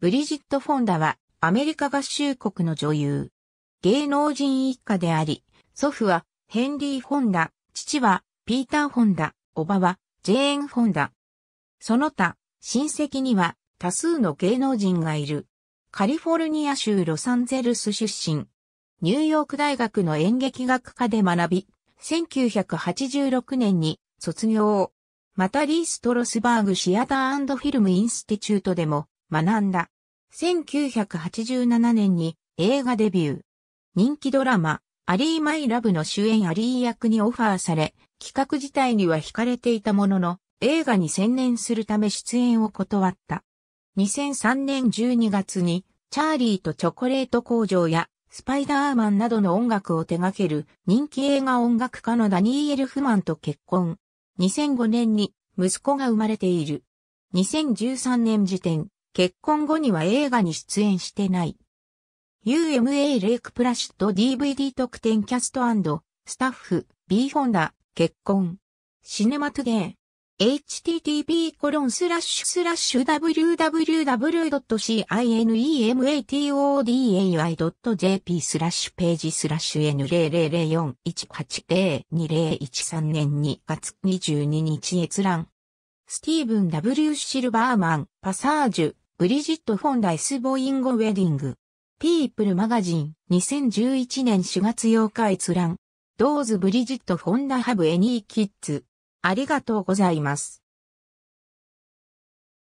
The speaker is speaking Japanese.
ブリジット・フォンダはアメリカ合衆国の女優。芸能人一家であり、祖父はヘンリー・フォンダ、父はピーター・フォンダ、叔母はジェーン・フォンダ。その他、親戚には多数の芸能人がいる。カリフォルニア州ロサンゼルス出身。ニューヨーク大学の演劇学科で学び、1986年に卒業。またリーストロスバーグシアターフィルムインスティチュートでも学んだ。1987年に映画デビュー。人気ドラマ、アリー・マイ・ラブの主演アリー役にオファーされ、企画自体には惹かれていたものの、映画に専念するため出演を断った。2003年12月に、チャーリーとチョコレート工場や、スパイダーマンなどの音楽を手掛ける人気映画音楽家のダニー・エルフマンと結婚。2005年に息子が生まれている。2013年時点、結婚後には映画に出演してない。UMA レイクプラシット DVD 特典キャストスタッフ B ホンダ結婚シネマトゥデー http コロンスラッシュスラッシュ www.cinematodai.jp スラッシュページスラッシュ N00041802013 年2月22日閲覧スティーブン W シルバーマンパサージュブリジット・フォン・ライス・ボインゴ・ウェディング。ピープル・マガジン、2011年4月8日閲覧。ドーズ・ブリジット・フォンダ・ハブ・エニー・キッズ。ありがとうございます。